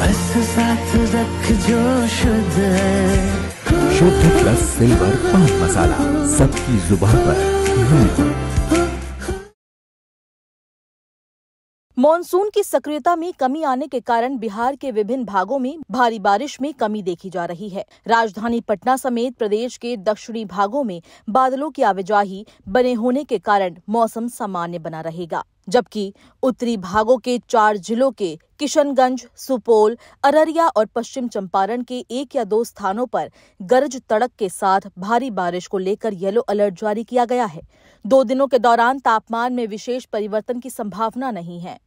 बस साथ रख जो शुद्ध शुद्ध प्लस सिल्वर पान मसाला सबकी जुबान पर मॉनसून की सक्रियता में कमी आने के कारण बिहार के विभिन्न भागों में भारी बारिश में कमी देखी जा रही है राजधानी पटना समेत प्रदेश के दक्षिणी भागों में बादलों की आवाजाही बने होने के कारण मौसम सामान्य बना रहेगा जबकि उत्तरी भागों के चार जिलों के किशनगंज सुपौल अररिया और पश्चिम चंपारण के एक या दो स्थानों पर गरज तड़क के साथ भारी बारिश को लेकर येलो अलर्ट जारी किया गया है दो दिनों के दौरान तापमान में विशेष परिवर्तन की संभावना नहीं है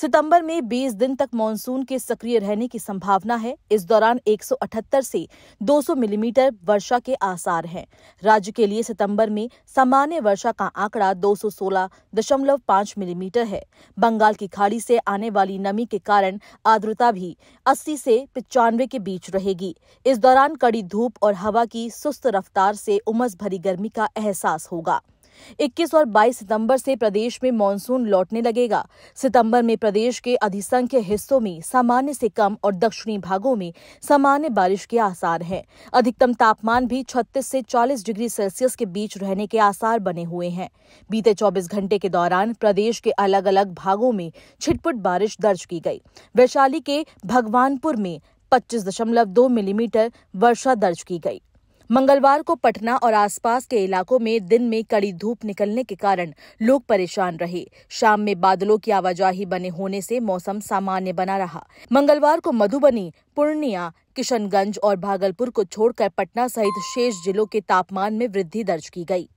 सितंबर में 20 दिन तक मानसून के सक्रिय रहने की संभावना है इस दौरान 178 से 200 मिलीमीटर वर्षा के आसार हैं राज्य के लिए सितंबर में सामान्य वर्षा का आंकड़ा 216.5 मिलीमीटर है बंगाल की खाड़ी से आने वाली नमी के कारण आर्द्रता भी 80 से पिचानवे के बीच रहेगी इस दौरान कड़ी धूप और हवा की सुस्त रफ्तार से उमस भरी गर्मी का एहसास होगा 21 और 22 सितंबर से प्रदेश में मानसून लौटने लगेगा सितंबर में प्रदेश के अधिसंख्य हिस्सों में सामान्य से कम और दक्षिणी भागों में सामान्य बारिश के आसार हैं अधिकतम तापमान भी 36 से 40 डिग्री सेल्सियस के बीच रहने के आसार बने हुए हैं बीते 24 घंटे के दौरान प्रदेश के अलग अलग भागों में छिटपुट बारिश दर्ज की गई वैशाली के भगवानपुर में 25.2 मिलीमीटर वर्षा दर्ज की गई मंगलवार को पटना और आसपास के इलाकों में दिन में कड़ी धूप निकलने के कारण लोग परेशान रहे शाम में बादलों की आवाजाही बने होने से मौसम सामान्य बना रहा मंगलवार को मधुबनी पूर्णिया किशनगंज और भागलपुर को छोड़कर पटना सहित शेष जिलों के तापमान में वृद्धि दर्ज की गई